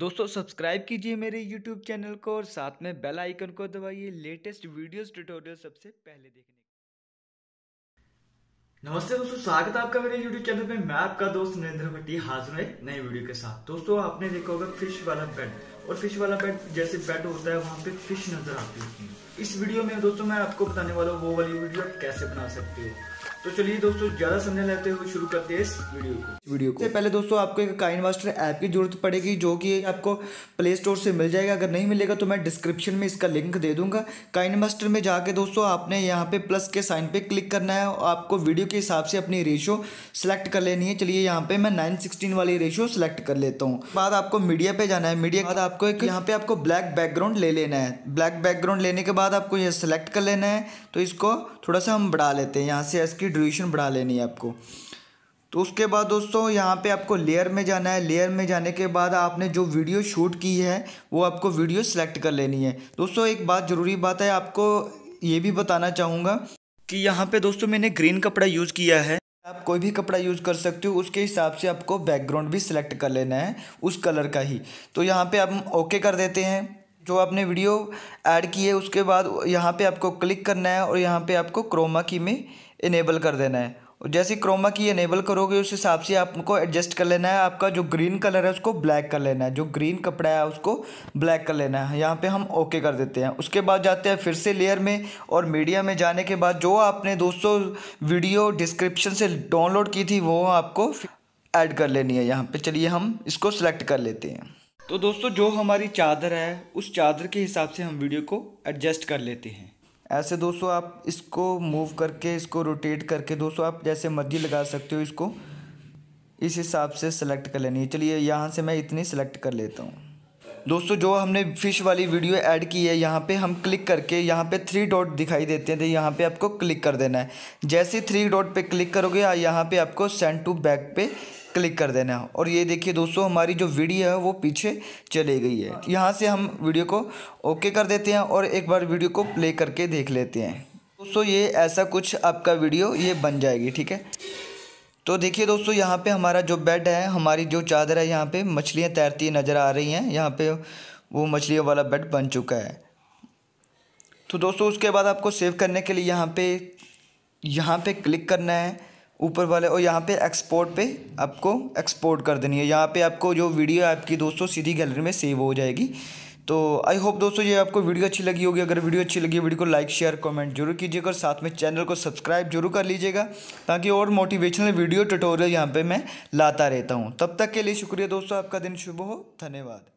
दोस्तों सब्सक्राइब कीजिए मेरे यूट्यूब चैनल को और साथ में बेल आइकन को दबाइए लेटेस्ट वीडियोस ट्यूटोरियल सबसे पहले देखने के नमस्ते दोस्तों स्वागत है आपका मेरे यूट्यूब चैनल पे मैं आपका दोस्त नरेंद्र भट्टी हाजिर हूँ एक नई वीडियो के साथ दोस्तों आपने देखा होगा फिश वाला बेड और फिश वाला बेड जैसे बेड होता है वहाँ पे फिश नजर आती होती है इस वीडियो में दोस्तों मैं आपको बताने वाला हूँ वो वाली वीडियो कैसे बना सकते हो तो चलिए दोस्तों ज्यादा समय लेते हुए शुरू करते हैं इस वीडियो को वीडियो को पहले दोस्तों आपको एक काइन मास्टर ऐप की जरूरत पड़ेगी जो कि आपको प्ले स्टोर से मिल जाएगा अगर नहीं मिलेगा तो मैं डिस्क्रिप्शन में इसका लिंक दे दूंगा काइन मास्टर में जाके दोस्तों आपने यहाँ पे प्लस के साइन पे क्लिक करना है और आपको वीडियो के हिसाब से अपनी रेशो सेलेक्ट कर लेनी है चलिए यहाँ पे मैं नाइन वाली रेशो सेलेक्ट कर लेता हूँ बाद आपको मीडिया पे जाना है मीडिया बाद आप आपको एक यहाँ पे आपको ब्लैक बैकग्राउंड ले लेना है ब्लैक बैकग्राउंड लेने के बाद आपको ये सेलेक्ट कर लेना है तो इसको थोड़ा सा हम बढ़ा लेते हैं यहाँ से इसकी ड्यूरेशन बढ़ा लेनी है आपको तो उसके बाद दोस्तों यहाँ पे आपको लेयर में जाना है लेयर में जाने के बाद आपने जो वीडियो शूट की है वो आपको वीडियो सेलेक्ट कर लेनी है दोस्तों एक बात ज़रूरी बात है आपको ये भी बताना चाहूँगा कि यहाँ पे दोस्तों मैंने ग्रीन कपड़ा यूज़ किया है आप कोई भी कपड़ा यूज़ कर सकते हो उसके हिसाब से आपको बैकग्राउंड भी सिलेक्ट कर लेना है उस कलर का ही तो यहाँ पे आप ओके कर देते हैं जो आपने वीडियो ऐड की है उसके बाद यहाँ पे आपको क्लिक करना है और यहाँ पे आपको क्रोमा की में इनेबल कर देना है और जैसे क्रोमा की इनेबल करोगे उस हिसाब से आपको एडजस्ट कर लेना है आपका जो ग्रीन कलर है उसको ब्लैक कर लेना है जो ग्रीन कपड़ा है उसको ब्लैक कर लेना है यहाँ पे हम ओके कर देते हैं उसके बाद जाते हैं फिर से लेयर में और मीडिया में जाने के बाद जो आपने दोस्तों वीडियो डिस्क्रिप्शन से डाउनलोड की थी वो आपको ऐड कर लेनी है यहाँ पर चलिए हम इसको सेलेक्ट कर लेते हैं तो दोस्तों जो हमारी चादर है उस चादर के हिसाब से हम वीडियो को एडजस्ट कर लेते हैं ऐसे दोस्तों आप इसको मूव करके इसको रोटेट करके दोस्तों आप जैसे मर्जी लगा सकते हो इसको इस हिसाब से सेलेक्ट कर लेनी है चलिए यहाँ से मैं इतनी सेलेक्ट कर लेता हूँ दोस्तों जो हमने फ़िश वाली वीडियो ऐड की है यहाँ पे हम क्लिक करके यहाँ पे थ्री डॉट दिखाई देते हैं तो यहाँ पे आपको क्लिक कर देना है जैसे थ्री डॉट पे क्लिक करोगे यहाँ पे आपको सेंड टू बैक पे क्लिक कर देना है और ये देखिए दोस्तों हमारी जो वीडियो है वो पीछे चले गई है यहाँ से हम वीडियो को ओके कर देते हैं और एक बार वीडियो को प्ले करके देख लेते हैं दोस्तों ये ऐसा कुछ आपका वीडियो ये बन जाएगी ठीक है तो देखिए दोस्तों यहाँ पे हमारा जो बेड है हमारी जो चादर है यहाँ पे मछलियाँ तैरती नज़र आ रही हैं यहाँ पे वो मछलियों वाला बेड बन चुका है तो दोस्तों उसके बाद आपको सेव करने के लिए यहाँ पे यहाँ पे क्लिक करना है ऊपर वाले और यहाँ पे एक्सपोर्ट पे आपको एक्सपोर्ट कर देनी है यहाँ पे आपको जो वीडियो आपकी दोस्तों सीधी गैलरी में सेव हो जाएगी तो आई होप दोस्तों ये आपको वीडियो अच्छी लगी होगी अगर वीडियो अच्छी लगी वीडियो को लाइक शेयर कमेंट जरूर कीजिएगा और साथ में चैनल को सब्सक्राइब जरूर कर लीजिएगा ताकि और मोटिवेशनल वीडियो ट्यूटोरियल यहाँ पे मैं लाता रहता हूँ तब तक के लिए शुक्रिया दोस्तों आपका दिन शुभ हो धन्यवाद